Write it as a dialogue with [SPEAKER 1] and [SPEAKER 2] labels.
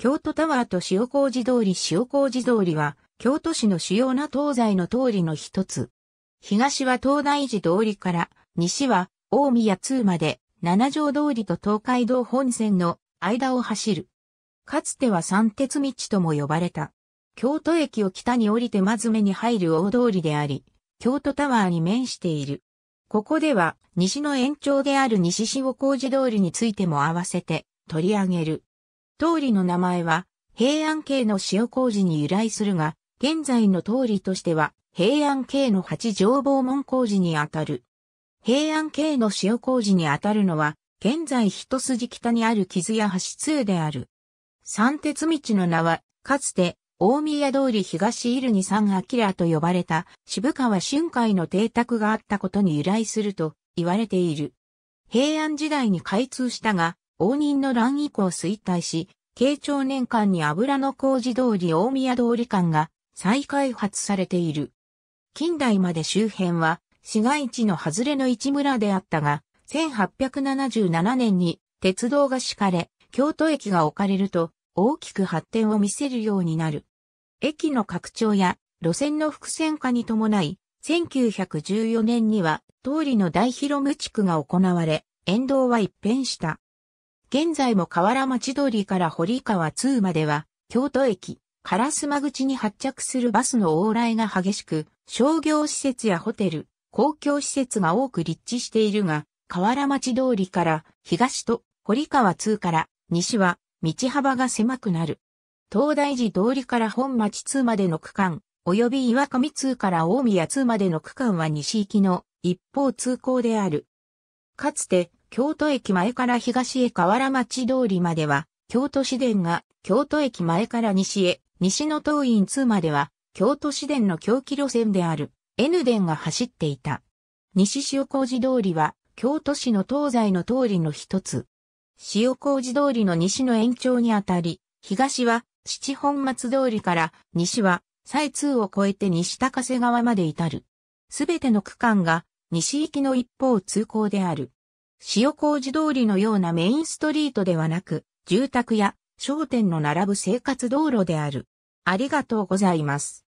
[SPEAKER 1] 京都タワーと塩麹通り塩麹通りは、京都市の主要な東西の通りの一つ。東は東大寺通りから、西は大宮通まで、七条通りと東海道本線の間を走る。かつては三鉄道とも呼ばれた。京都駅を北に降りてまず目に入る大通りであり、京都タワーに面している。ここでは、西の延長である西塩麹通りについても合わせて取り上げる。通りの名前は、平安京の塩麹に由来するが、現在の通りとしては、平安京の八条坊門麹にあたる。平安京の塩麹にあたるのは、現在一筋北にある傷や橋通である。三鉄道の名は、かつて、大宮通り東イルニ三明と呼ばれた渋川春海の邸宅があったことに由来すると言われている。平安時代に開通したが、応仁の乱以降衰退し、慶長年間に油の工事通り大宮通り間が再開発されている。近代まで周辺は市街地の外れの市村であったが、1877年に鉄道が敷かれ、京都駅が置かれると大きく発展を見せるようになる。駅の拡張や路線の伏線化に伴い、1914年には通りの大広無地区が行われ、沿道は一変した。現在も河原町通りから堀川2までは、京都駅、烏丸口に発着するバスの往来が激しく、商業施設やホテル、公共施設が多く立地しているが、河原町通りから東と堀川2から西は道幅が狭くなる。東大寺通りから本町2までの区間、及び岩上2から大宮2までの区間は西行きの一方通行である。かつて京都駅前から東へ河原町通りまでは、京都市電が、京都駅前から西へ、西の東院2までは、京都市電の狂気路線である、N 電が走っていた。西塩小路通りは、京都市の東西の通りの一つ。塩小路通りの西の延長にあたり、東は七本松通りから西は西通を越えて西高瀬川まで至る。すべての区間が西行きの一方通行である。塩麹通りのようなメインストリートではなく、住宅や商店の並ぶ生活道路である。ありがとうございます。